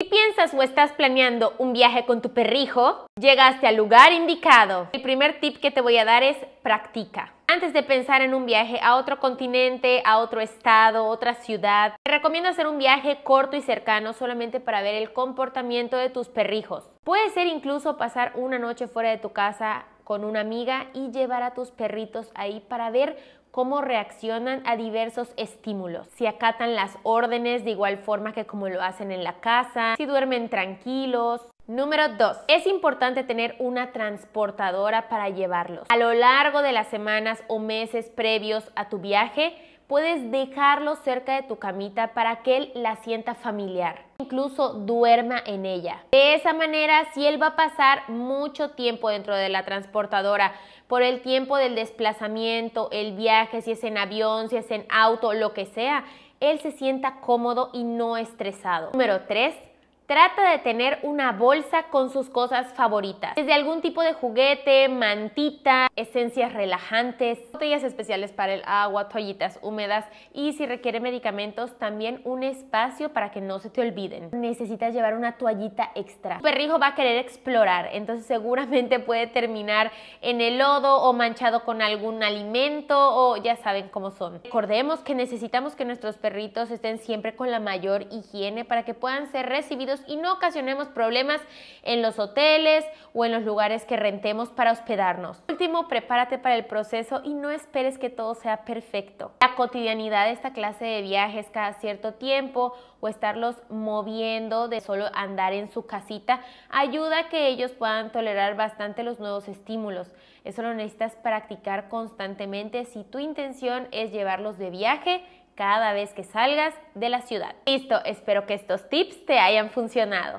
Si piensas o estás planeando un viaje con tu perrijo, llegaste al lugar indicado. El primer tip que te voy a dar es practica. Antes de pensar en un viaje a otro continente, a otro estado, otra ciudad, te recomiendo hacer un viaje corto y cercano solamente para ver el comportamiento de tus perrijos. Puede ser incluso pasar una noche fuera de tu casa con una amiga y llevar a tus perritos ahí para ver cómo reaccionan a diversos estímulos, si acatan las órdenes de igual forma que como lo hacen en la casa, si duermen tranquilos. Número 2. Es importante tener una transportadora para llevarlos. A lo largo de las semanas o meses previos a tu viaje, puedes dejarlo cerca de tu camita para que él la sienta familiar. Incluso duerma en ella. De esa manera, si él va a pasar mucho tiempo dentro de la transportadora, por el tiempo del desplazamiento, el viaje, si es en avión, si es en auto, lo que sea, él se sienta cómodo y no estresado. Número 3 Trata de tener una bolsa con sus cosas favoritas, desde algún tipo de juguete, mantita, esencias relajantes, botellas especiales para el agua, toallitas húmedas y si requiere medicamentos, también un espacio para que no se te olviden. Necesitas llevar una toallita extra. Tu perrijo va a querer explorar, entonces seguramente puede terminar en el lodo o manchado con algún alimento o ya saben cómo son. Recordemos que necesitamos que nuestros perritos estén siempre con la mayor higiene para que puedan ser recibidos y no ocasionemos problemas en los hoteles o en los lugares que rentemos para hospedarnos. último, prepárate para el proceso y no esperes que todo sea perfecto. La cotidianidad de esta clase de viajes cada cierto tiempo o estarlos moviendo de solo andar en su casita ayuda a que ellos puedan tolerar bastante los nuevos estímulos. Eso lo necesitas practicar constantemente si tu intención es llevarlos de viaje cada vez que salgas de la ciudad. Listo, espero que estos tips te hayan funcionado.